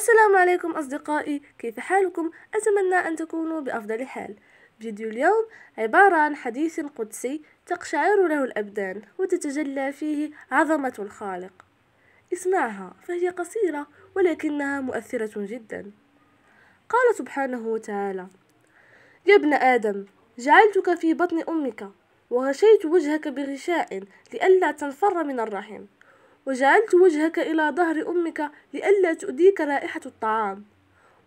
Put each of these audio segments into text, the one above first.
السلام عليكم أصدقائي كيف حالكم؟ أتمنى أن تكونوا بأفضل حال فيديو اليوم عبارة عن حديث قدسي تقشعر له الأبدان وتتجلى فيه عظمة الخالق اسمعها فهي قصيرة ولكنها مؤثرة جدا قال سبحانه وتعالى يا ابن آدم جعلتك في بطن أمك وغشيت وجهك بغشاء لئلا تنفر من الرحم وجعلت وجهك إلى ظهر أمك لئلا تؤذيك رائحة الطعام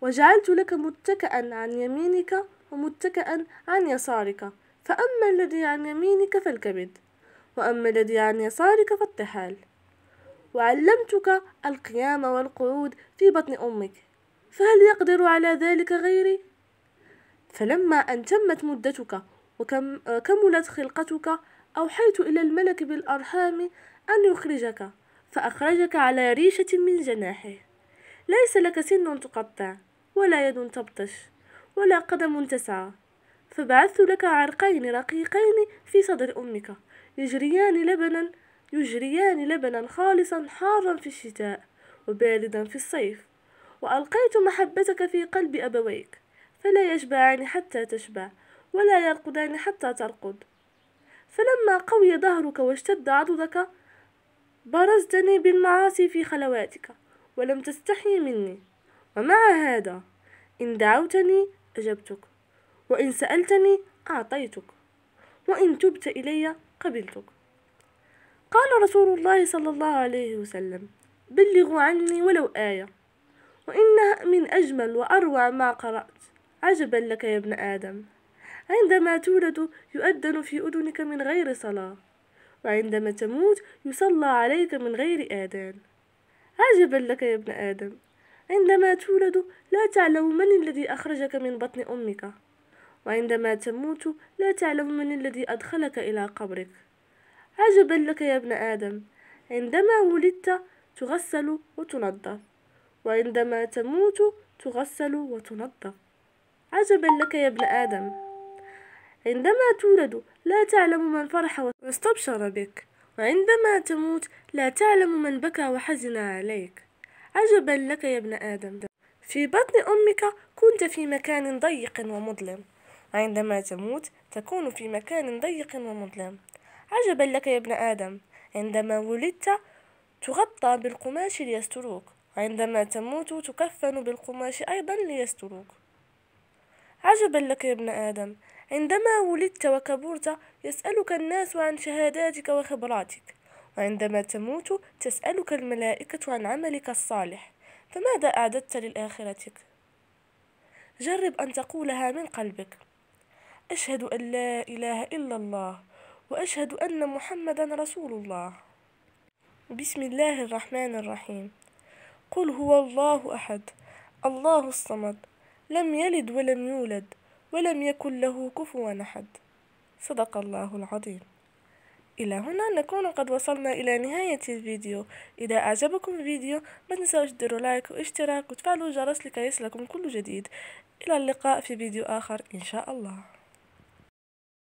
وجعلت لك متكأ عن يمينك ومتكأ عن يسارك فأما الذي عن يمينك فالكبد وأما الذي عن يسارك فالطحال وعلمتك القيام والقعود في بطن أمك فهل يقدر على ذلك غيري؟ فلما أن تمت مدتك وكملت خلقتك أوحيت إلى الملك بالأرحام أن يخرجك فأخرجك على ريشة من جناحه ليس لك سن تقطع ولا يد تبطش ولا قدم تسعى فبعثت لك عرقين رقيقين في صدر أمك يجريان لبنا يجريان لبنا خالصا حارا في الشتاء وباردا في الصيف وألقيت محبتك في قلب أبويك فلا يشبعان حتى تشبع ولا يرقدان حتى ترقد فلما قوي ظهرك واشتد عضدك برزتني بالمعاصي في خلواتك ولم تستحي مني ومع هذا إن دعوتني أجبتك وإن سألتني أعطيتك وإن تبت إلي قبلتك قال رسول الله صلى الله عليه وسلم بلغوا عني ولو آية وإنها من أجمل وأروع ما قرأت عجبا لك يا ابن آدم عندما تولد يؤذن في أذنك من غير صلاة وعندما تموت يصلى عليك من غير آذان عجبا لك يا ابن آدم عندما تولد لا تعلم من الذي أخرجك من بطن أمك وعندما تموت لا تعلم من الذي أدخلك إلى قبرك عجبا لك يا ابن آدم عندما ولدت تغسل وتنظف وعندما تموت تغسل وتنظف عجبا لك يا ابن آدم عندما تولد لا تعلم من فرح واستبشر بك وعندما تموت لا تعلم من بكى وحزن عليك عجبا لك يا ابن آدم في بطن أمك كنت في مكان ضيق ومظلم وعندما تموت تكون في مكان ضيق ومظلم عجبا لك يا ابن آدم عندما ولدت تغطى بالقماش ليستروك وعندما تموت تكفن بالقماش أيضا ليستروك عجبا لك يا ابن آدم عندما ولدت وكبرت يسألك الناس عن شهاداتك وخبراتك وعندما تموت تسألك الملائكة عن عملك الصالح فماذا أعددت لآخرتك؟ جرب أن تقولها من قلبك أشهد أن لا إله إلا الله وأشهد أن محمدا رسول الله بسم الله الرحمن الرحيم قل هو الله أحد الله الصمد لم يلد ولم يولد ولم يكن له كفوا أحد صدق الله العظيم إلى هنا نكون قد وصلنا إلى نهاية الفيديو إذا أعجبكم الفيديو لا تنسوا تديروا لايك واشتراك وتفعلوا الجرس لكي يصلكم كل جديد إلى اللقاء في فيديو آخر إن شاء الله